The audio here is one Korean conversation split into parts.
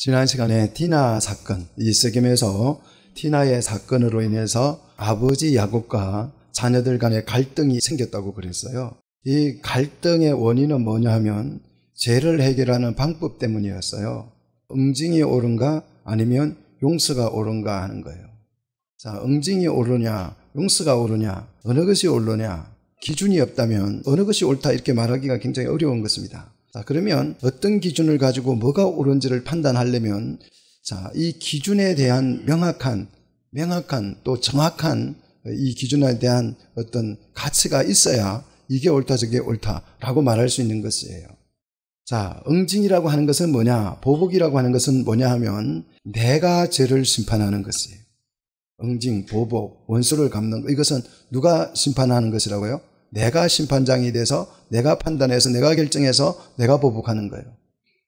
지난 시간에 티나 사건, 이스김에서 티나의 사건으로 인해서 아버지 야곱과 자녀들 간의 갈등이 생겼다고 그랬어요. 이 갈등의 원인은 뭐냐 하면 죄를 해결하는 방법 때문이었어요. 응징이 옳은가 아니면 용서가 옳은가 하는 거예요. 자, 응징이 옳으냐, 용서가 옳으냐, 어느 것이 옳으냐, 기준이 없다면 어느 것이 옳다 이렇게 말하기가 굉장히 어려운 것입니다. 자, 아, 그러면 어떤 기준을 가지고 뭐가 옳은지를 판단하려면 자, 이 기준에 대한 명확한, 명확한 또 정확한 이 기준에 대한 어떤 가치가 있어야 이게 옳다 저게 옳다라고 말할 수 있는 것이에요. 자, 응징이라고 하는 것은 뭐냐? 보복이라고 하는 것은 뭐냐 하면 내가 죄를 심판하는 것이에요. 응징, 보복, 원수를 갚는 것. 이것은 누가 심판하는 것이라고요? 내가 심판장이 돼서 내가 판단해서 내가 결정해서 내가 보복하는 거예요.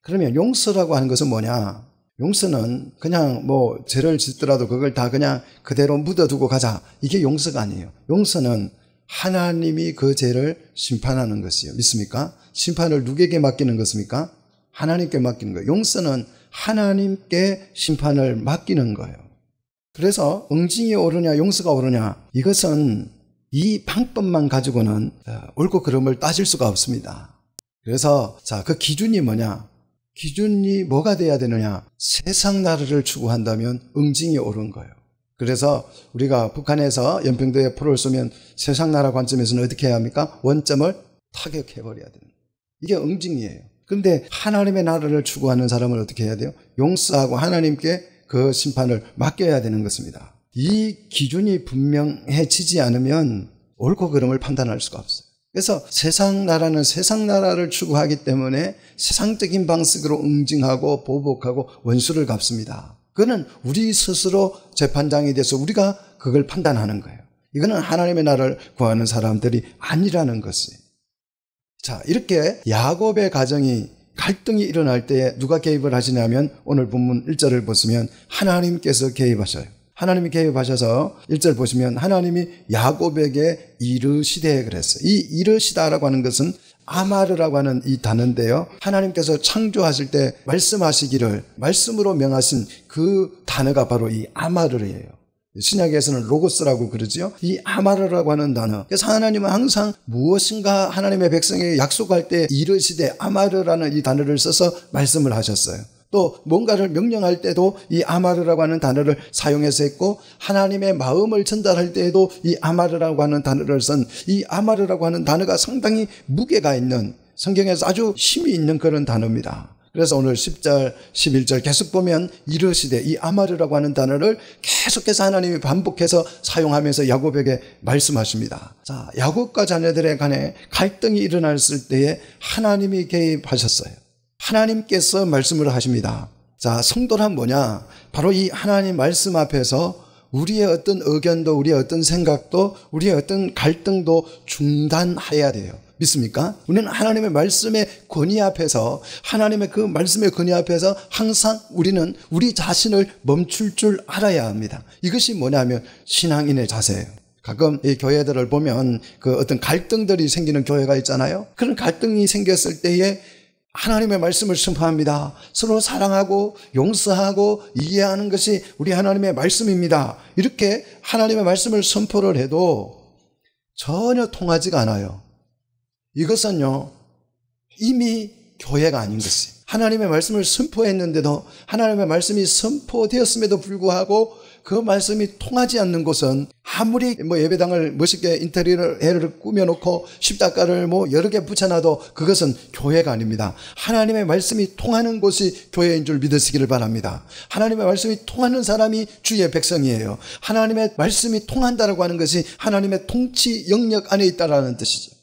그러면 용서라고 하는 것은 뭐냐? 용서는 그냥 뭐 죄를 짓더라도 그걸 다 그냥 그대로 묻어두고 가자. 이게 용서가 아니에요. 용서는 하나님이 그 죄를 심판하는 것이에요. 믿습니까? 심판을 누구에게 맡기는 것입니까? 하나님께 맡기는 거예요. 용서는 하나님께 심판을 맡기는 거예요. 그래서 응징이 오르냐 용서가 오르냐 이것은 이 방법만 가지고는 어, 옳고 그름을 따질 수가 없습니다. 그래서 자, 그 기준이 뭐냐? 기준이 뭐가 돼야 되느냐? 세상 나라를 추구한다면 응징이 옳은 거예요. 그래서 우리가 북한에서 연평도에 포를 쏘면 세상 나라 관점에서는 어떻게 해야 합니까? 원점을 타격해버려야 되는 이게 응징이에요. 근데 하나님의 나라를 추구하는 사람을 어떻게 해야 돼요? 용서하고 하나님께 그 심판을 맡겨야 되는 것입니다. 이 기준이 분명해지지 않으면 옳고 그름을 판단할 수가 없어요. 그래서 세상 나라는 세상 나라를 추구하기 때문에 세상적인 방식으로 응징하고 보복하고 원수를 갚습니다. 그거는 우리 스스로 재판장이 돼서 우리가 그걸 판단하는 거예요. 이거는 하나님의 나라를 구하는 사람들이 아니라는 것이. 자, 이렇게 야곱의 가정이 갈등이 일어날 때 누가 개입을 하시냐면 오늘 본문 1절을 보시면 하나님께서 개입하셔요. 하나님이 개입하셔서 1절 보시면 하나님이 야곱에게 이르시되 그랬어요. 이 이르시다라고 하는 것은 아마르라고 하는 이 단어인데요. 하나님께서 창조하실 때 말씀하시기를 말씀으로 명하신 그 단어가 바로 이 아마르예요. 신약에서는 로고스라고 그러지요. 이 아마르라고 하는 단어. 그래서 하나님은 항상 무엇인가 하나님의 백성에게 약속할 때 이르시되 아마르라는 이 단어를 써서 말씀을 하셨어요. 또 뭔가를 명령할 때도 이 아마르라고 하는 단어를 사용해서 했고 하나님의 마음을 전달할 때에도 이 아마르라고 하는 단어를 쓴 이 아마르라고 하는 단어가 상당히 무게가 있는 성경에서 아주 힘이 있는 그런 단어입니다. 그래서 오늘 10절, 11절 계속 보면 이르시되 이 아마르라고 하는 단어를 계속해서 하나님이 반복해서 사용하면서 야곱에게 말씀하십니다. 자, 야곱과 자녀들에 관해 갈등이 일어났을 때에 하나님이 개입하셨어요. 하나님께서 말씀을 하십니다. 자, 성도란 뭐냐? 바로 이 하나님 말씀 앞에서 우리의 어떤 의견도 우리의 어떤 생각도 우리의 어떤 갈등도 중단해야 돼요. 믿습니까? 우리는 하나님의 말씀의 권위 앞에서 하나님의 그 말씀의 권위 앞에서 항상 우리는 우리 자신을 멈출 줄 알아야 합니다. 이것이 뭐냐면 신앙인의 자세예요. 가끔 이 교회들을 보면 그 어떤 갈등들이 생기는 교회가 있잖아요. 그런 갈등이 생겼을 때에 하나님의 말씀을 선포합니다. 서로 사랑하고 용서하고 이해하는 것이 우리 하나님의 말씀입니다. 이렇게 하나님의 말씀을 선포를 해도 전혀 통하지가 않아요. 이것은요, 이미 교회가 아닌 것이. 하나님의 말씀을 선포했는데도 하나님의 말씀이 선포되었음에도 불구하고 그 말씀이 통하지 않는 곳은 아무리 뭐 예배당을 멋있게 인테리어를 꾸며놓고 십자가를 뭐 여러 개 붙여놔도 그것은 교회가 아닙니다. 하나님의 말씀이 통하는 곳이 교회인 줄 믿으시기를 바랍니다. 하나님의 말씀이 통하는 사람이 주의 백성이에요. 하나님의 말씀이 통한다라고 하는 것이 하나님의 통치 영역 안에 있다라는 뜻이죠.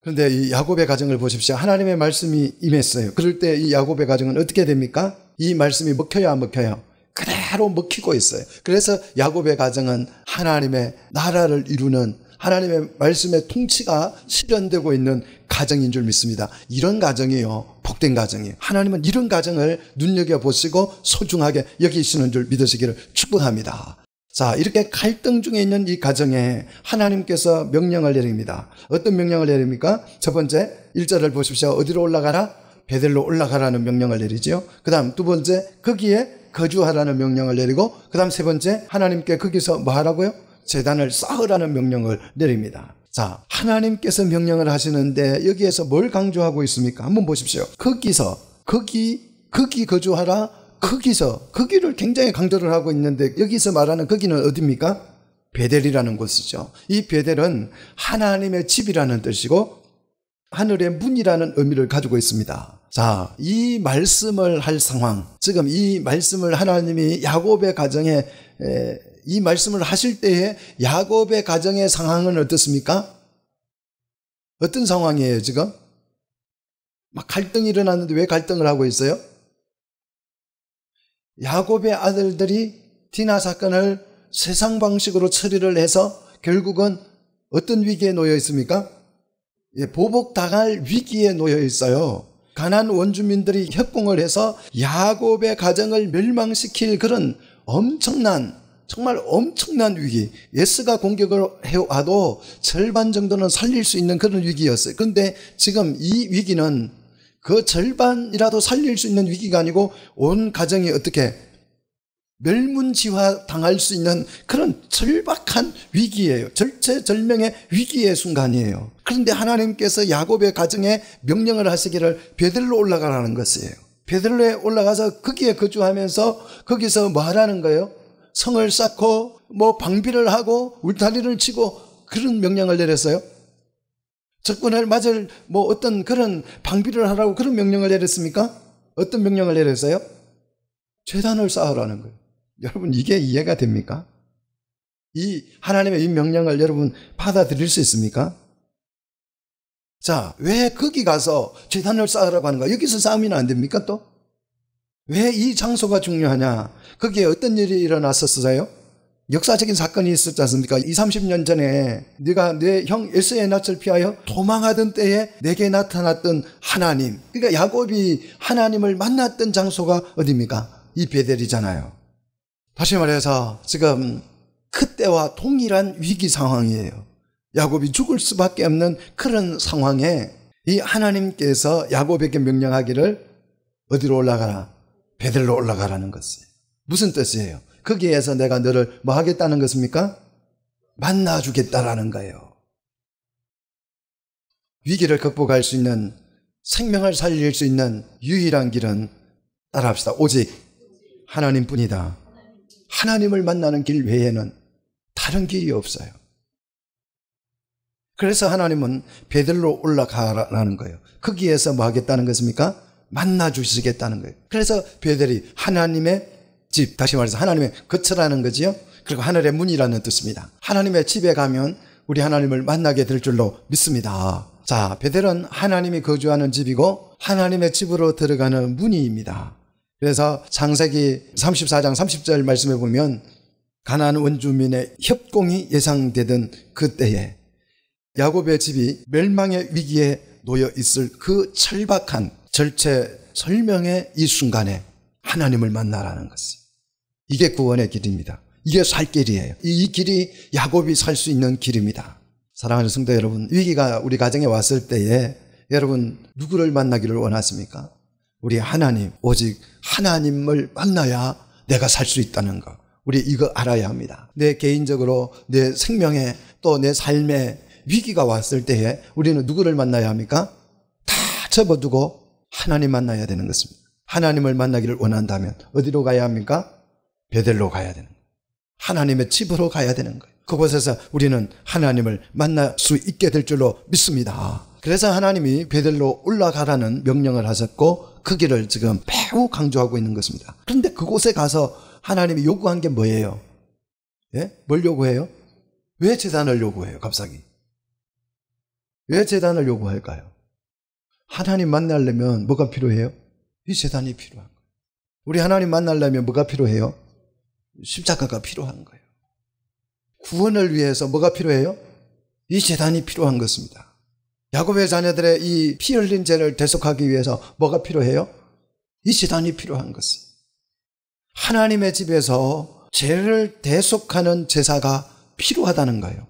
그런데 이 야곱의 가정을 보십시오. 하나님의 말씀이 임했어요. 그럴 때 이 야곱의 가정은 어떻게 됩니까? 이 말씀이 먹혀야 안 먹혀요. 그대로 먹히고 있어요. 그래서 야곱의 가정은 하나님의 나라를 이루는 하나님의 말씀의 통치가 실현되고 있는 가정인 줄 믿습니다. 이런 가정이요. 복된 가정이에요. 하나님은 이런 가정을 눈여겨보시고 소중하게 여기시는 줄 믿으시기를 축복합니다. 자, 이렇게 갈등 중에 있는 이 가정에 하나님께서 명령을 내립니다. 어떤 명령을 내립니까? 첫 번째, 일절을 보십시오. 어디로 올라가라? 베델로 올라가라는 명령을 내리지요. 그 다음 두 번째, 거기에 거주하라는 명령을 내리고 그다음 세 번째 하나님께 거기서 뭐 하라고요? 재단을 쌓으라는 명령을 내립니다. 자, 하나님께서 명령을 하시는데 여기에서 뭘 강조하고 있습니까? 한번 보십시오. 거기서 거기 거기 거주하라. 거기서 거기를 굉장히 강조를 하고 있는데 여기서 말하는 거기는 어디입니까? 베델이라는 곳이죠. 이 베델은 하나님의 집이라는 뜻이고 하늘의 문이라는 의미를 가지고 있습니다. 자, 이 말씀을 할 상황, 지금 이 말씀을 하나님이 야곱의 가정에 에, 이 말씀을 하실 때에 야곱의 가정의 상황은 어떻습니까? 어떤 상황이에요, 지금? 막 갈등이 일어났는데 왜 갈등을 하고 있어요? 야곱의 아들들이 디나 사건을 세상 방식으로 처리를 해서 결국은 어떤 위기에 놓여 있습니까? 예, 보복당할 위기에 놓여 있어요. 가난 원주민들이 협공을 해서 야곱의 가정을 멸망시킬 그런 엄청난 정말 엄청난 위기. 예스가 공격을 해와도 절반 정도는 살릴 수 있는 그런 위기였어요. 근데 지금 이 위기는 그 절반이라도 살릴 수 있는 위기가 아니고 온 가정이 어떻게 멸문지화 당할 수 있는 그런 절박한 위기예요. 절체절명의 위기의 순간이에요. 그런데 하나님께서 야곱의 가정에 명령을 하시기를 베들로 올라가라는 것이에요. 베들로에 올라가서 거기에 거주하면서 거기서 뭐 하라는 거예요? 성을 쌓고 뭐 방비를 하고 울타리를 치고 그런 명령을 내렸어요. 적군을 맞을 뭐 어떤 그런 방비를 하라고 그런 명령을 내렸습니까? 어떤 명령을 내렸어요? 재단을 쌓으라는 거예요. 여러분 이게 이해가 됩니까? 이 하나님의 이 명령을 여러분 받아들일 수 있습니까? 자, 왜 거기 가서 재단을 쌓으라고 하는가? 여기서 싸우면 안 됩니까 또? 왜 이 장소가 중요하냐? 거기에 어떤 일이 일어났었어요? 역사적인 사건이 있었지 않습니까? 2, 30년 전에 네가 내형 에스의 낯을 피하여 도망하던 때에 내게 나타났던 하나님. 그러니까 야곱이 하나님을 만났던 장소가 어디입니까? 이 베델이잖아요. 다시 말해서 지금 그때와 동일한 위기 상황이에요. 야곱이 죽을 수밖에 없는 그런 상황에 이 하나님께서 야곱에게 명령하기를 어디로 올라가라? 베들로 올라가라는 것이 에요 무슨 뜻이에요? 거기에서 내가 너를 뭐 하겠다는 것입니까? 만나주겠다라는 거예요. 위기를 극복할 수 있는 생명을 살릴 수 있는 유일한 길은 따라합시다. 오직 하나님뿐이다. 하나님을 만나는 길 외에는 다른 길이 없어요. 그래서 하나님은 베들로 올라가라는 거예요. 거기에서 뭐 하겠다는 것입니까? 만나 주시겠다는 거예요. 그래서 베델이 하나님의 집, 다시 말해서 하나님의 거처라는 거지요. 그리고 하늘의 문이라는 뜻입니다. 하나님의 집에 가면 우리 하나님을 만나게 될 줄로 믿습니다. 자, 베델은 하나님이 거주하는 집이고 하나님의 집으로 들어가는 문이입니다. 그래서 창세기 34장 30절 말씀해 보면 가나안 원주민의 협공이 예상되던 그때에 야곱의 집이 멸망의 위기에 놓여 있을 그 철박한 절체 설명의 이 순간에 하나님을 만나라는 것이 이게 구원의 길입니다. 이게 살 길이에요. 이 길이 야곱이 살 수 있는 길입니다. 사랑하는 성도 여러분, 위기가 우리 가정에 왔을 때에 여러분 누구를 만나기를 원하십니까? 우리 하나님, 오직 하나님을 만나야 내가 살 수 있다는 것. 우리 이거 알아야 합니다. 내 개인적으로 내 생명에 또 내 삶에 위기가 왔을 때에 우리는 누구를 만나야 합니까? 다 접어두고 하나님 만나야 되는 것입니다. 하나님을 만나기를 원한다면 어디로 가야 합니까? 베델로 가야 되는 거예요. 하나님의 집으로 가야 되는 거예요. 그곳에서 우리는 하나님을 만날 수 있게 될 줄로 믿습니다. 그래서 하나님이 베델로 올라가라는 명령을 하셨고 그 길을 지금 매우 강조하고 있는 것입니다. 그런데 그곳에 가서 하나님이 요구한 게 뭐예요? 예? 뭘 요구해요? 왜 재단을 요구해요, 갑자기? 왜 재단을 요구할까요? 하나님 만나려면 뭐가 필요해요? 이 재단이 필요한 거예요. 우리 하나님 만나려면 뭐가 필요해요? 십자가가 필요한 거예요. 구원을 위해서 뭐가 필요해요? 이 재단이 필요한 것입니다. 야곱의 자녀들의 이 피 흘린 죄를 대속하기 위해서 뭐가 필요해요? 이 재단이 필요한 것입니다. 하나님의 집에서 죄를 대속하는 제사가 필요하다는 거예요.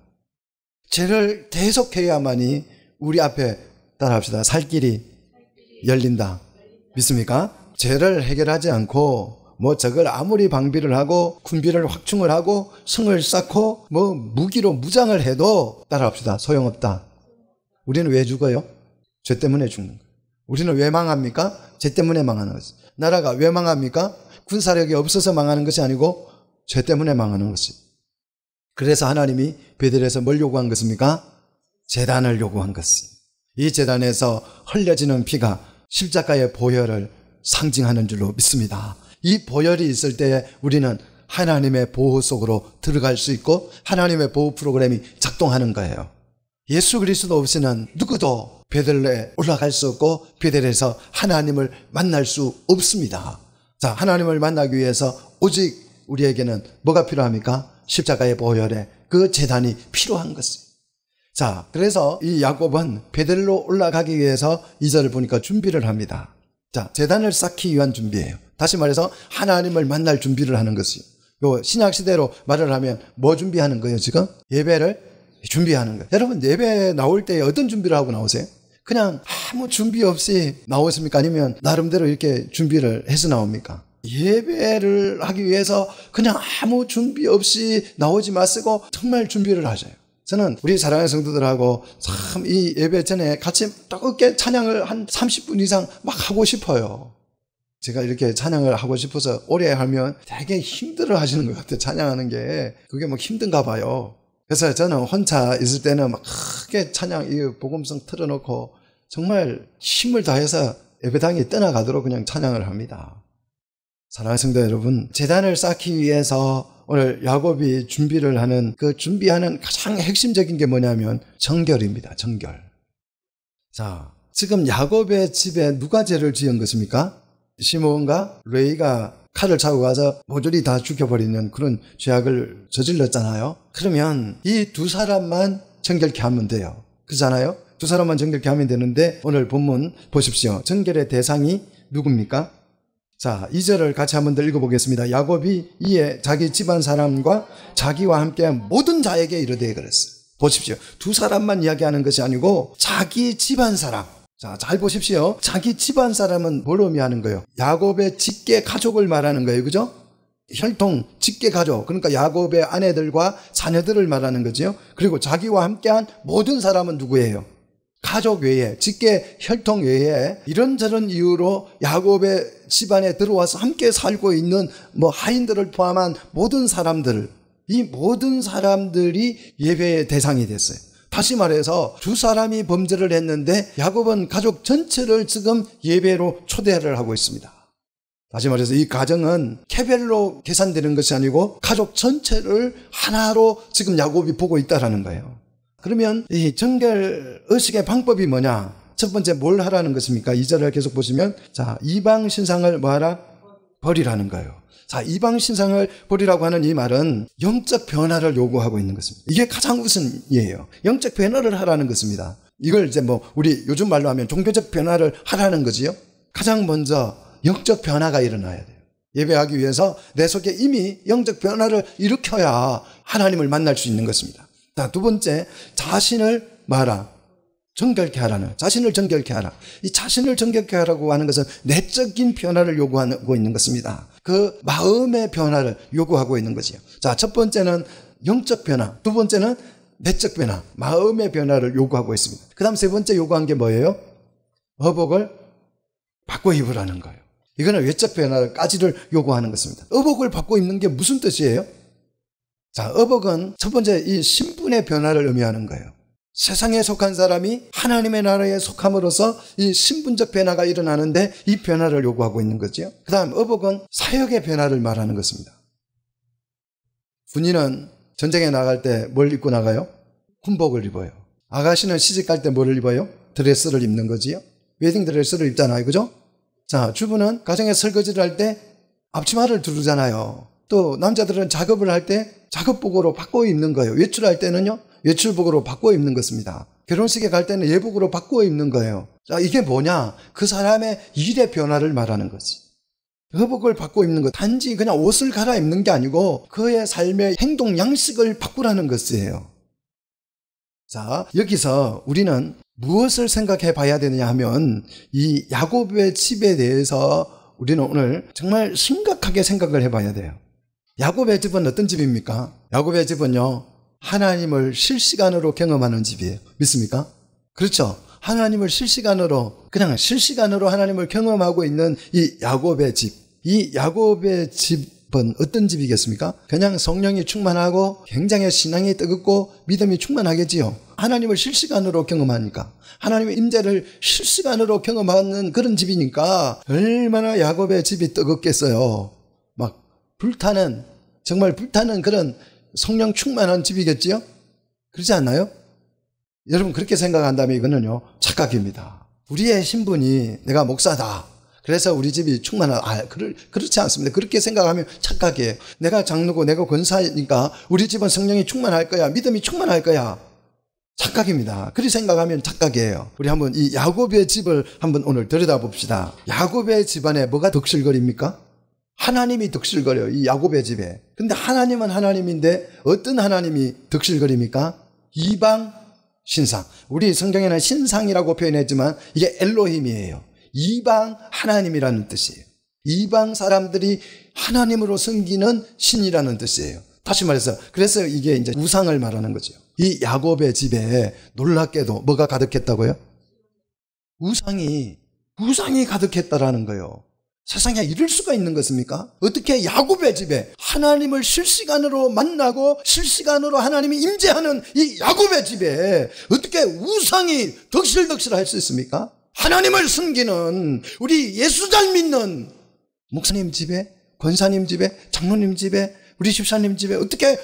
죄를 대속해야만이 우리 앞에 따라합시다. 살 길이 열린다. 믿습니까? 죄를 해결하지 않고 뭐 저걸 아무리 방비를 하고 군비를 확충을 하고 성을 쌓고 뭐 무기로 무장을 해도 따라합시다. 소용없다. 우리는 왜 죽어요? 죄 때문에 죽는 거예요. 우리는 왜 망합니까? 죄 때문에 망하는 것이. 나라가 왜 망합니까? 군사력이 없어서 망하는 것이 아니고 죄 때문에 망하는 것이. 그래서 하나님이 베델에서 뭘 요구한 것입니까? 재단을 요구한 것이. 이 재단에서 흘려지는 피가 십자가의 보혈을 상징하는 줄로 믿습니다. 이 보혈이 있을 때에 우리는 하나님의 보호 속으로 들어갈 수 있고 하나님의 보호 프로그램이 작동하는 거예요. 예수 그리스도 없이는 누구도 베들레에 올라갈 수 없고 베들레에서 하나님을 만날 수 없습니다. 자, 하나님을 만나기 위해서 오직 우리에게는 뭐가 필요합니까? 십자가의 보혈에 그 재단이 필요한 것이에요. 자, 그래서 이 야곱은 베델로 올라가기 위해서 이절을 보니까 준비를 합니다. 자, 재단을 쌓기 위한 준비예요. 다시 말해서 하나님을 만날 준비를 하는 것이요. 신약 시대로 말을 하면 뭐 준비하는 거예요, 지금? 예배를 준비하는 거예요. 여러분 예배 나올 때 어떤 준비를 하고 나오세요? 그냥 아무 준비 없이 나오십니까? 아니면 나름대로 이렇게 준비를 해서 나옵니까? 예배를 하기 위해서 그냥 아무 준비 없이 나오지 마시고 정말 준비를 하세요 저는 우리 사랑의 성도들하고 참 이 예배 전에 같이 또 어깨 찬양을 한 30분 이상 막 하고 싶어요. 제가 이렇게 찬양을 하고 싶어서 오래 하면 되게 힘들어 하시는 것 같아요. 찬양하는 게. 그게 뭐 힘든가 봐요. 그래서 저는 혼자 있을 때는 막 크게 찬양, 이 복음성 틀어놓고 정말 힘을 다해서 예배당이 떠나가도록 그냥 찬양을 합니다. 사랑하는 성도 여러분, 재단을 쌓기 위해서 오늘 야곱이 준비를 하는 그 준비하는 가장 핵심적인 게 뭐냐면 정결입니다. 정결. 자, 지금 야곱의 집에 누가 죄를 지은 것입니까? 시몬과 레이가 칼을 차고 가서 모조리 다 죽여버리는 그런 죄악을 저질렀잖아요. 그러면 이 두 사람만 정결케 하면 돼요. 그잖아요. 두 사람만 정결케 하면 되는데 오늘 본문 보십시오. 정결의 대상이 누굽니까? 자, 2절을 같이 한 번 더 읽어보겠습니다. 야곱이 이에 자기 집안 사람과 자기와 함께 모든 자에게 이르되 그랬어요. 보십시오. 두 사람만 이야기하는 것이 아니고 자기 집안 사람. 자, 잘 보십시오. 자기 집안 사람은 뭘 의미하는 거예요? 야곱의 직계 가족을 말하는 거예요. 그죠? 혈통, 직계 가족. 그러니까 야곱의 아내들과 자녀들을 말하는 거지 그리고 자기와 함께한 모든 사람은 누구예요? 가족 외에, 직계 혈통 외에 이런저런 이유로 야곱의 집안에 들어와서 함께 살고 있는 뭐 하인들을 포함한 모든 사람들, 이 모든 사람들이 예배의 대상이 됐어요. 다시 말해서 두 사람이 범죄를 했는데 야곱은 가족 전체를 지금 예배로 초대를 하고 있습니다. 다시 말해서 이 가정은 캐벨로 계산되는 것이 아니고 가족 전체를 하나로 지금 야곱이 보고 있다라는 거예요. 그러면 이 정결 의식의 방법이 뭐냐? 첫 번째 뭘 하라는 것입니까? 이절을 계속 보시면 자, 이방 신상을 뭐하라? 버리라는 거예요. 자, 이방 신상을 버리라고 하는 이 말은 영적 변화를 요구하고 있는 것입니다. 이게 가장 우선이에요. 영적 변화를 하라는 것입니다. 이걸 이제 뭐 우리 요즘 말로 하면 종교적 변화를 하라는 거지요. 가장 먼저 영적 변화가 일어나야 돼요. 예배하기 위해서 내 속에 이미 영적 변화를 일으켜야 하나님을 만날 수 있는 것입니다. 자, 두 번째, 자신을 마라. 정결케 하라는 자신을 정결케 하라. 이 자신을 정결케 하라고 하는 것은 내적인 변화를 요구하고 있는 것입니다. 그 마음의 변화를 요구하고 있는 거지요. 자, 첫 번째는 영적 변화, 두 번째는 내적 변화, 마음의 변화를 요구하고 있습니다. 그 다음 세 번째 요구한 게 뭐예요? 어복을 바꿔 입으라는 거예요. 이거는 외적 변화까지를 요구하는 것입니다. 어복을 바꿔 입는 게 무슨 뜻이에요? 자, 어복은 첫 번째 이 신분의 변화를 의미하는 거예요. 세상에 속한 사람이 하나님의 나라에 속함으로써 이 신분적 변화가 일어나는데 이 변화를 요구하고 있는 거죠. 그 다음 어복은 사역의 변화를 말하는 것입니다. 군인은 전쟁에 나갈 때 뭘 입고 나가요? 군복을 입어요. 아가씨는 시집 갈때 뭘 입어요? 드레스를 입는 거지요. 웨딩 드레스를 입잖아요. 그죠? 자, 주부는 가정에 설거지를 할 때 앞치마를 두르잖아요. 또 남자들은 작업을 할 때 작업복으로 바꿔 입는 거예요. 외출할 때는요. 외출복으로 바꿔 입는 것입니다. 결혼식에 갈 때는 예복으로 바꿔 입는 거예요. 자, 이게 뭐냐? 그 사람의 일의 변화를 말하는 거지. 회복을 바꿔 입는 것. 단지 그냥 옷을 갈아입는 게 아니고 그의 삶의 행동 양식을 바꾸라는 것이에요. 자, 여기서 우리는 무엇을 생각해 봐야 되느냐 하면 이 야곱의 집에 대해서 우리는 오늘 정말 심각하게 생각을 해 봐야 돼요. 야곱의 집은 어떤 집입니까? 야곱의 집은요, 하나님을 실시간으로 경험하는 집이에요. 믿습니까? 그렇죠. 하나님을 실시간으로 그냥 실시간으로 하나님을 경험하고 있는 이 야곱의 집. 이 야곱의 집은 어떤 집이겠습니까? 그냥 성령이 충만하고 굉장히 신앙이 뜨겁고 믿음이 충만하겠지요. 하나님을 실시간으로 경험하니까 하나님의 임재를 실시간으로 경험하는 그런 집이니까 얼마나 야곱의 집이 뜨겁겠어요. 막 불타는 정말 불타는 그런 성령 충만한 집이겠지요? 그러지 않나요? 여러분 그렇게 생각한다면 이거는요 착각입니다. 우리의 신분이 내가 목사다. 그래서 우리 집이 충만한 아 그럴, 그렇지 않습니다. 그렇게 생각하면 착각이에요. 내가 장로고 내가 권사니까 우리 집은 성령이 충만할 거야. 믿음이 충만할 거야. 착각입니다. 그렇게 생각하면 착각이에요. 우리 한번 이 야곱의 집을 한번 오늘 들여다봅시다. 야곱의 집안에 뭐가 덕실거립니까? 하나님이 득실거려요. 이 야곱의 집에. 근데 하나님은 하나님인데 어떤 하나님이 득실거립니까? 이방 신상. 우리 성경에는 신상이라고 표현했지만 이게 엘로힘이에요. 이방 하나님이라는 뜻이에요. 이방 사람들이 하나님으로 섬기는 신이라는 뜻이에요. 다시 말해서 그래서 이게 이제 우상을 말하는 거죠. 이 야곱의 집에 놀랍게도 뭐가 가득했다고요? 우상이 우상이 가득했다라는 거예요. 세상에 이럴 수가 있는 것입니까? 어떻게 야곱의 집에 하나님을 실시간으로 만나고 실시간으로 하나님이 임재하는 이 야곱의 집에 어떻게 우상이 덕실덕실 할 수 있습니까? 하나님을 숨기는 우리 예수 잘 믿는 목사님 집에 권사님 집에 장로님 집에 우리 집사님 집에 어떻게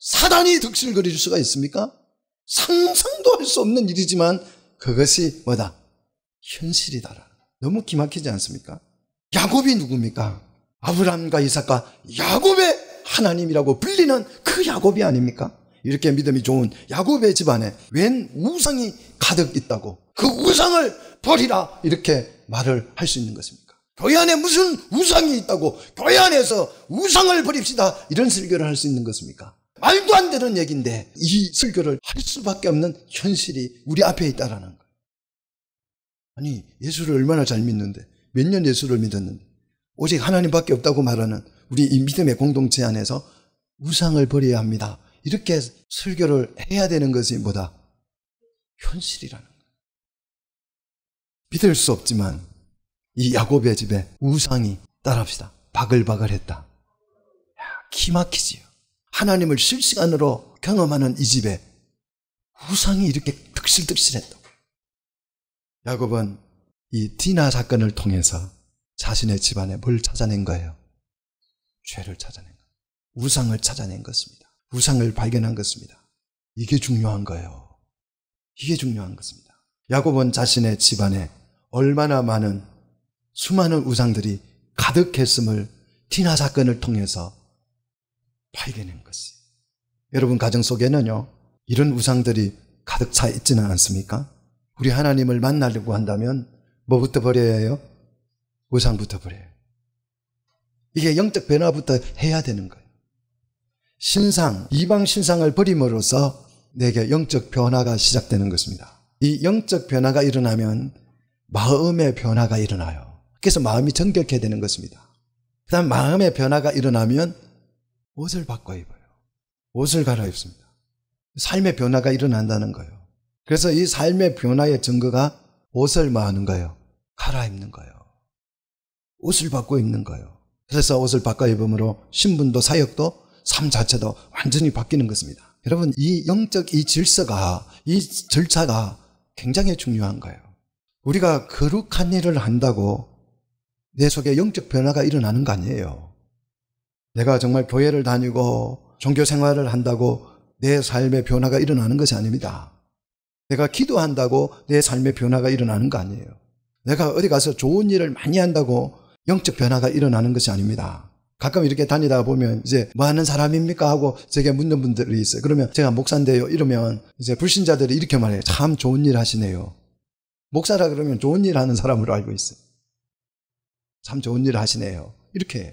사단이 덕실거릴 수가 있습니까? 상상도 할 수 없는 일이지만 그것이 뭐다? 현실이다라. 너무 기막히지 않습니까? 야곱이 누굽니까? 아브라함과 이삭과 야곱의 하나님이라고 불리는 그 야곱이 아닙니까? 이렇게 믿음이 좋은 야곱의 집안에 웬 우상이 가득 있다고 그 우상을 버리라 이렇게 말을 할 수 있는 것입니까? 교회 안에 무슨 우상이 있다고 교회 안에서 우상을 버립시다 이런 설교를 할 수 있는 것입니까? 말도 안 되는 얘기인데 이 설교를 할 수밖에 없는 현실이 우리 앞에 있다라는 거예요. 아니 예수를 얼마나 잘 믿는데 몇년 예수를 믿었는데 오직 하나님밖에 없다고 말하는 우리 이 믿음의 공동체 안에서 우상을 버려야 합니다. 이렇게 설교를 해야 되는 것이 뭐다? 현실이라는 거예요. 믿을 수 없지만 이 야곱의 집에 우상이 따라합시다. 바글바글했다. 기막히지요. 하나님을 실시간으로 경험하는 이 집에 우상이 이렇게 득실득실했다. 야곱은 이 디나 사건을 통해서 자신의 집안에 뭘 찾아낸 거예요? 죄를 찾아낸 거예요. 우상을 찾아낸 것입니다. 우상을 발견한 것입니다. 이게 중요한 거예요. 이게 중요한 것입니다. 야곱은 자신의 집안에 얼마나 많은 수많은 우상들이 가득했음을 티나 사건을 통해서 발견한 것이. 에요 여러분 가정 속에는요, 이런 우상들이 가득 차 있지는 않습니까? 우리 하나님을 만나려고 한다면 뭐부터 버려야 해요? 우상부터 버려요. 이게 영적 변화부터 해야 되는 거예요. 신상, 이방 신상을 버림으로써 내게 영적 변화가 시작되는 것입니다. 이 영적 변화가 일어나면 마음의 변화가 일어나요. 그래서 마음이 정결해야 되는 것입니다. 그 다음 마음의 변화가 일어나면 옷을 바꿔 입어요. 옷을 갈아입습니다. 삶의 변화가 일어난다는 거예요. 그래서 이 삶의 변화의 증거가 옷을 마하는 거예요. 갈아입는 거예요. 옷을 바꿔 입는 거예요. 그래서 옷을 바꿔 입음으로 신분도 사역도 삶 자체도 완전히 바뀌는 것입니다. 여러분 이 영적 이 질서가 이 절차가 굉장히 중요한 거예요. 우리가 거룩한 일을 한다고 내 속에 영적 변화가 일어나는 거 아니에요. 내가 정말 교회를 다니고 종교 생활을 한다고 내 삶의 변화가 일어나는 것이 아닙니다. 내가 기도한다고 내 삶의 변화가 일어나는 거 아니에요. 내가 어디 가서 좋은 일을 많이 한다고 영적 변화가 일어나는 것이 아닙니다. 가끔 이렇게 다니다 보면 이제 뭐 하는 사람입니까 하고 제게 묻는 분들이 있어요. 그러면 제가 목사인데요 이러면 이제 불신자들이 이렇게 말해요. 참 좋은 일 하시네요. 목사라 그러면 좋은 일 하는 사람으로 알고 있어요. 참 좋은 일 하시네요. 이렇게 해요.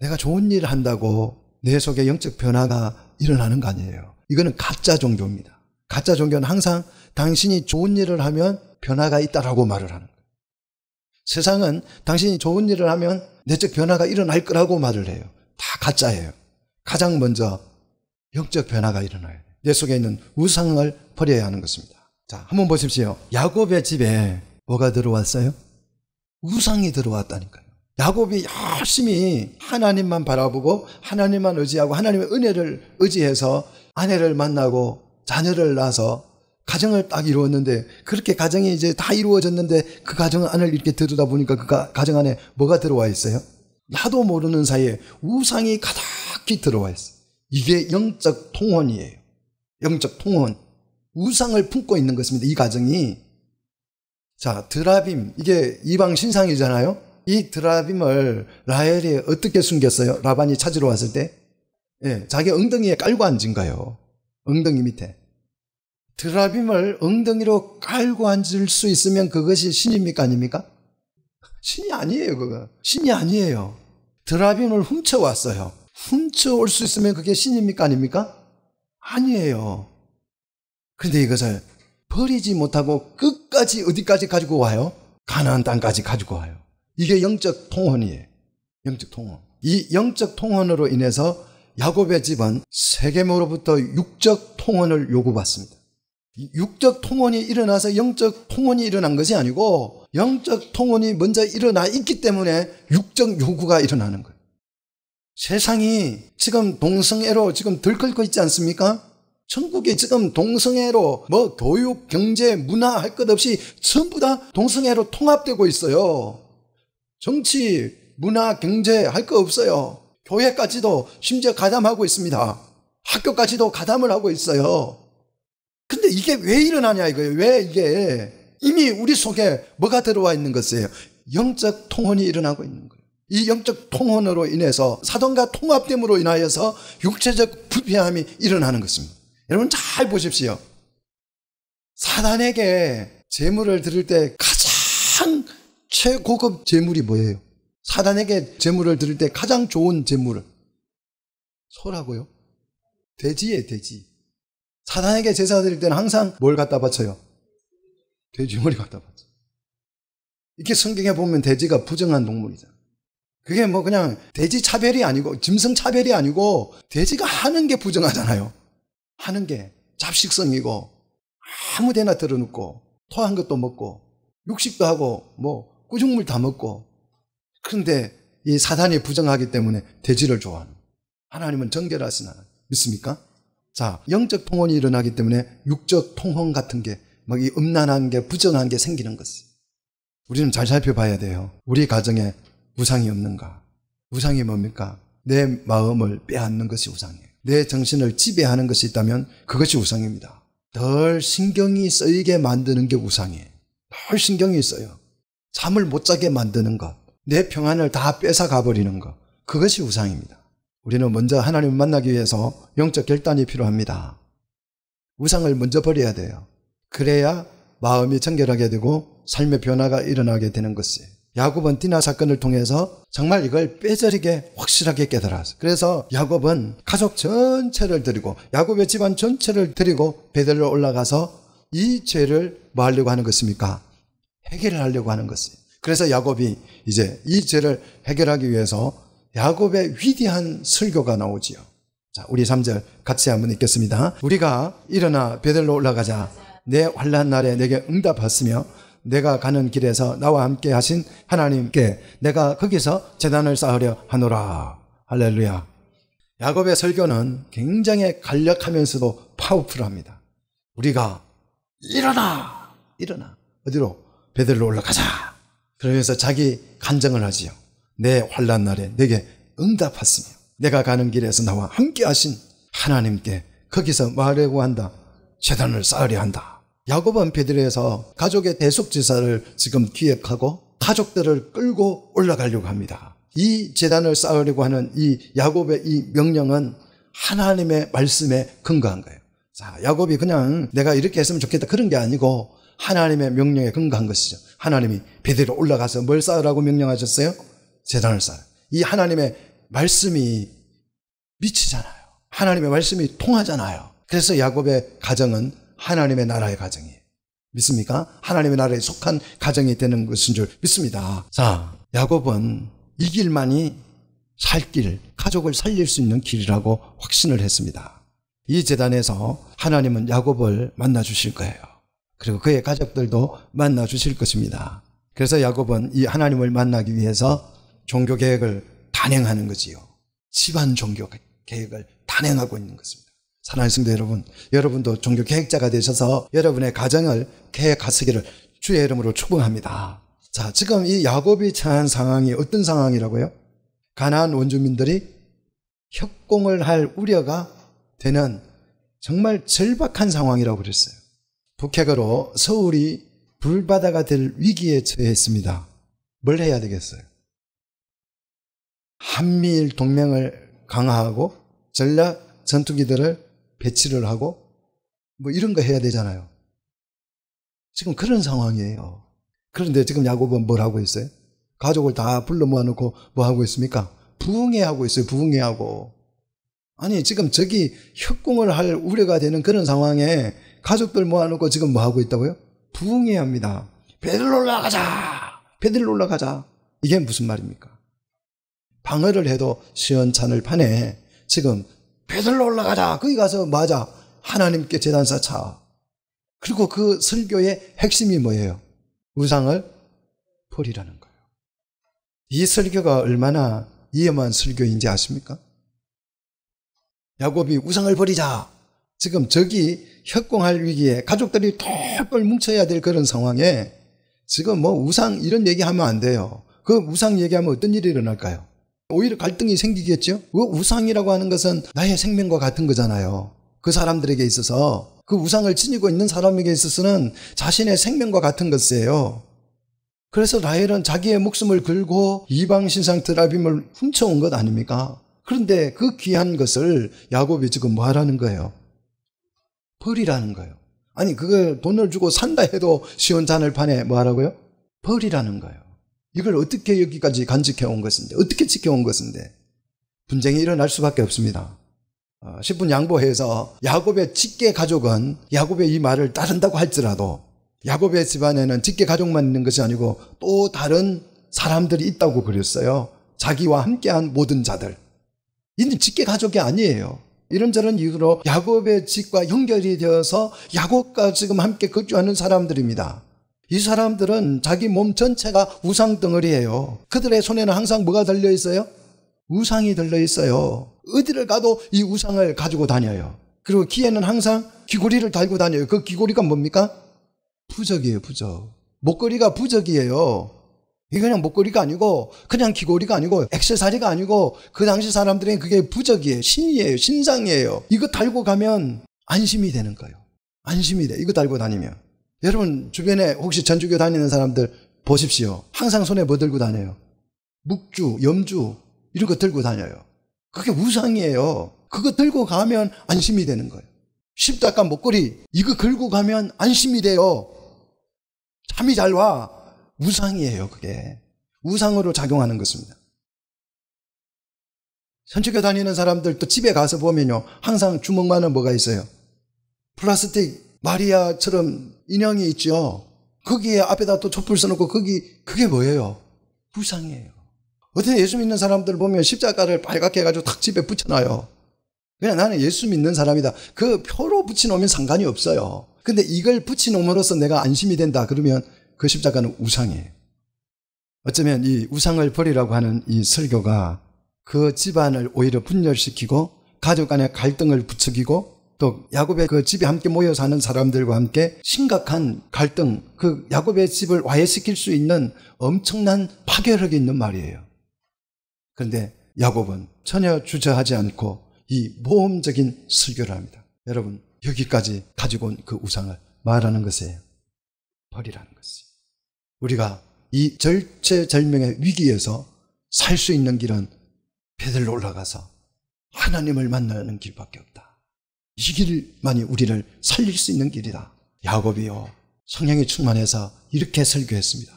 내가 좋은 일 한다고 내 속에 영적 변화가 일어나는 거 아니에요. 이거는 가짜 종교입니다. 가짜 종교는 항상 당신이 좋은 일을 하면 변화가 있다라고 말을 하는 거예요. 세상은 당신이 좋은 일을 하면 내적 변화가 일어날 거라고 말을 해요. 다 가짜예요. 가장 먼저 영적 변화가 일어나요. 내 속에 있는 우상을 버려야 하는 것입니다. 자, 한번 보십시오. 야곱의 집에 뭐가 들어왔어요? 우상이 들어왔다니까요. 야곱이 열심히 하나님만 바라보고 하나님만 의지하고 하나님의 은혜를 의지해서 아내를 만나고 자녀를 낳아서 가정을 딱 이루었는데 그렇게 가정이 이제 다 이루어졌는데 그 가정 안을 이렇게 들여다보니까 그 가, 가정 안에 뭐가 들어와 있어요? 나도 모르는 사이에 우상이 가득히 들어와 있어. 이게 영적 통원이에요. 영적 통원. 우상을 품고 있는 것입니다. 이 가정이. 자, 드라빔. 이게 이방 신상이잖아요. 이 드라빔을 라헬이 어떻게 숨겼어요? 라반이 찾으러 왔을 때? 예, 자기 엉덩이에 깔고 앉은 거예요. 엉덩이 밑에. 드라빔을 엉덩이로 깔고 앉을 수 있으면 그것이 신입니까 아닙니까? 신이 아니에요 그거. 신이 아니에요. 드라빔을 훔쳐왔어요. 훔쳐올 수 있으면 그게 신입니까 아닙니까? 아니에요. 그런데 이것을 버리지 못하고 끝까지 어디까지 가지고 와요? 가나안 땅까지 가지고 와요. 이게 영적 통원이에요. 영적 통원. 이 영적 통원으로 인해서 야곱의 집은 세계으로부터 육적 통원을 요구받습니다. 육적 통원이 일어나서 영적 통원이 일어난 것이 아니고 영적 통원이 먼저 일어나 있기 때문에 육적 요구가 일어나는 거예요. 세상이 지금 동성애로 지금 들끓고 있지 않습니까? 천국이 지금 동성애로 뭐 교육, 경제, 문화 할 것 없이 전부 다 동성애로 통합되고 있어요. 정치, 문화, 경제 할 거 없어요. 교회까지도 심지어 가담하고 있습니다. 학교까지도 가담을 하고 있어요. 근데 이게 왜 일어나냐 이거예요. 왜 이게 이미 우리 속에 뭐가 들어와 있는 것이에요. 영적 통혼이 일어나고 있는 거예요. 이 영적 통혼으로 인해서 사돈과 통합됨으로 인하여서 육체적 부패함이 일어나는 것입니다. 여러분 잘 보십시오. 사단에게 재물을 드릴 때 가장 최고급 재물이 뭐예요? 사단에게 재물을 드릴 때 가장 좋은 재물은 소라고요? 돼지예 요 돼지. 사단에게 제사 드릴 때는 항상 뭘 갖다 바쳐요? 돼지머리 갖다 바쳐. 이렇게 성경에 보면 돼지가 부정한 동물이잖아. 그게 뭐 그냥 돼지 차별이 아니고 짐승 차별이 아니고 돼지가 하는 게 부정하잖아요. 하는 게 잡식성이고 아무 데나 들어눕고 토한 것도 먹고 육식도 하고 뭐 꾸중물 다 먹고 그런데 이 사단이 부정하기 때문에 돼지를 좋아하는 하나님은 정결하시나 믿습니까? 자, 영적 통원이 일어나기 때문에 육적 통원 같은 게, 막 이 음란한 게, 부정한 게 생기는 것 우리는 잘 살펴봐야 돼요. 우리 가정에 우상이 없는가? 우상이 뭡니까? 내 마음을 빼앗는 것이 우상이에요. 내 정신을 지배하는 것이 있다면 그것이 우상입니다. 덜 신경이 쓰이게 만드는 게 우상이에요. 덜 신경이 써요. 잠을 못 자게 만드는 것, 내 평안을 다 뺏어가 버리는 것, 그것이 우상입니다. 우리는 먼저 하나님을 만나기 위해서 영적 결단이 필요합니다. 우상을 먼저 버려야 돼요. 그래야 마음이 청결하게 되고 삶의 변화가 일어나게 되는 것이. 야곱은 디나 사건을 통해서 정말 이걸 뼈저리게 확실하게 깨달았어. 그래서 야곱은 가족 전체를 드리고 야곱의 집안 전체를 드리고 베델로 올라가서 이 죄를 뭐 하려고 하는 것입니까? 해결을 하려고 하는 것이. 그래서 야곱이 이제 이 죄를 해결하기 위해서 야곱의 위대한 설교가 나오지요. 자, 우리 3절 같이 한번 읽겠습니다. 우리가 일어나 베델로 올라가자. 내 환란 날에 내게 응답하였으며 내가 가는 길에서 나와 함께 하신 하나님께 내가 거기서 재단을 쌓으려 하노라. 할렐루야. 야곱의 설교는 굉장히 간략하면서도 파워풀합니다. 우리가 일어나! 일어나. 어디로? 베들로 올라가자. 그러면서 자기 간증을 하지요. 내 환란 날에 내게 응답하시며 내가 가는 길에서 나와 함께 하신 하나님께 거기서 말하고 한다. 재단을 쌓으려 한다. 야곱은 베드레에서 가족의 대속지사를 지금 기획하고 가족들을 끌고 올라가려고 합니다. 이 재단을 쌓으려고 하는 이 야곱의 이 명령은 하나님의 말씀에 근거한 거예요. 자, 야곱이 그냥 내가 이렇게 했으면 좋겠다 그런 게 아니고 하나님의 명령에 근거한 것이죠. 하나님이 베드로 레 올라가서 뭘 쌓으라고 명령하셨어요? 재단을 쌓아요. 이 하나님의 말씀이 미치잖아요. 하나님의 말씀이 통하잖아요. 그래서 야곱의 가정은 하나님의 나라의 가정이에요. 믿습니까? 하나님의 나라에 속한 가정이 되는 것인 줄 믿습니다. 자, 야곱은 이 길만이 살 길, 가족을 살릴 수 있는 길이라고 확신을 했습니다. 이 재단에서 하나님은 야곱을 만나 주실 거예요. 그리고 그의 가족들도 만나 주실 것입니다. 그래서 야곱은 이 하나님을 만나기 위해서 종교 개혁을 단행하는 거지요. 집안 종교 개혁을 단행하고 있는 것입니다. 사랑하는 성도 여러분, 여러분도 종교 개혁자가 되셔서 여러분의 가정을 개혁하시기를 주의 이름으로 축복합니다. 자, 지금 이 야곱이 처한 상황이 어떤 상황이라고요? 가난안 원주민들이 협공을 할 우려가 되는 정말 절박한 상황이라고 그랬어요. 북핵으로 서울이 불바다가 될 위기에 처해있습니다뭘 해야 되겠어요? 한미일 동맹을 강화하고 전략 전투기들을 배치를 하고 뭐 이런 거 해야 되잖아요. 지금 그런 상황이에요. 그런데 지금 야곱은 뭘 하고 있어요? 가족을 다 불러 모아놓고 뭐 하고 있습니까? 부흥회하고 있어요. 부흥회하고. 아니 지금 저기 협공을 할 우려가 되는 그런 상황에 가족들 모아놓고 지금 뭐 하고 있다고요? 부흥회합니다. 베들로 올라가자. 베들로 올라가자. 이게 무슨 말입니까? 방어를 해도 시원찮을 판에 지금 배들로 올라가자. 거기 가서 맞아. 뭐 하나님께 재단사 차. 그리고 그 설교의 핵심이 뭐예요? 우상을 버리라는 거예요. 이 설교가 얼마나 위험한 설교인지 아십니까? 야곱이 우상을 버리자. 지금 적이 협공할 위기에 가족들이 털을 뭉쳐야 될 그런 상황에 지금 뭐 우상 이런 얘기하면 안 돼요. 그 우상 얘기하면 어떤 일이 일어날까요? 오히려 갈등이 생기겠죠. 그 우상이라고 하는 것은 나의 생명과 같은 거잖아요. 그 사람들에게 있어서 그 우상을 지니고 있는 사람에게 있어서는 자신의 생명과 같은 것이에요. 그래서 라헬은 자기의 목숨을 걸고 이방 신상 드라빔을 훔쳐온 것 아닙니까? 그런데 그 귀한 것을 야곱이 지금 뭐 하라는 거예요? 벌이라는 거예요. 아니 그걸 돈을 주고 산다 해도 시원잔을 판에 뭐 하라고요? 벌이라는 거예요. 이걸 어떻게 여기까지 간직해 온 것인데, 어떻게 지켜온 것인데, 분쟁이 일어날 수밖에 없습니다. 10분 어, 양보해서 야곱의 직계 가족은 야곱의 이 말을 따른다고 할지라도 야곱의 집안에는 직계 가족만 있는 것이 아니고 또 다른 사람들이 있다고 그랬어요. 자기와 함께한 모든 자들. 이는 직계 가족이 아니에요. 이런저런 이유로 야곱의 직과 연결이 되어서 야곱과 지금 함께 거주하는 사람들입니다. 이 사람들은 자기 몸 전체가 우상 덩어리예요. 그들의 손에는 항상 뭐가 달려 있어요? 우상이 달려 있어요. 어디를 가도 이 우상을 가지고 다녀요. 그리고 귀에는 항상 귀고리를 달고 다녀요. 그 귀고리가 뭡니까? 부적이에요, 부적. 목걸이가 부적이에요. 이게 그냥 목걸이가 아니고, 그냥 귀고리가 아니고, 액세서리가 아니고, 그 당시 사람들은 그게 부적이에요. 신이에요. 신상이에요. 이거 달고 가면 안심이 되는 거예요. 안심이 돼. 이거 달고 다니면. 여러분 주변에 혹시 전주교 다니는 사람들 보십시오. 항상 손에 뭐 들고 다녀요? 묵주, 염주 이런 거 들고 다녀요. 그게 우상이에요. 그거 들고 가면 안심이 되는 거예요. 십자가 목걸이 이거 걸고 가면 안심이 돼요. 잠이 잘 와. 우상이에요, 그게. 우상으로 작용하는 것입니다. 선주교 다니는 사람들 또 집에 가서 보면요. 항상 주먹만은 뭐가 있어요? 플라스틱 마리아처럼 인형이 있죠. 거기에 앞에다 또 촛불 써놓고 거기 그게 뭐예요? 불상이에요. 어떤 예수 믿는 사람들 보면 십자가를 빨갛게 해가지고 탁 집에 붙여놔요. 그냥 나는 예수 믿는 사람이다. 그 표로 붙여놓으면 상관이 없어요. 근데 이걸 붙이놓음으로써 내가 안심이 된다. 그러면 그 십자가는 우상이에요. 어쩌면 이 우상을 버리라고 하는 이 설교가 그 집안을 오히려 분열시키고 가족 간의 갈등을 부추기고 또 야곱의 그 집에 함께 모여 사는 사람들과 함께 심각한 갈등, 그 야곱의 집을 와해시킬 수 있는 엄청난 파괴력이 있는 말이에요. 그런데 야곱은 전혀 주저하지 않고 이 모험적인 설교를 합니다. 여러분, 여기까지 가지고 온 그 우상을 말하는 것이에요. 버리라는 것이. 우리가 이 절체절명의 위기에서 살 수 있는 길은 베들로 올라가서 하나님을 만나는 길밖에 없다. 이 길만이 우리를 살릴 수 있는 길이다. 야곱이요. 성령이 충만해서 이렇게 설교했습니다.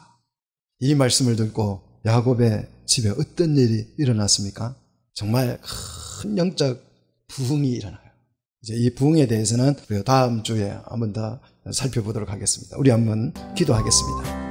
이 말씀을 듣고 야곱의 집에 어떤 일이 일어났습니까? 정말 큰 영적 부흥이 일어나요. 이제 이 부흥에 대해서는 다음 주에 한번 더 살펴보도록 하겠습니다. 우리 한번 기도하겠습니다.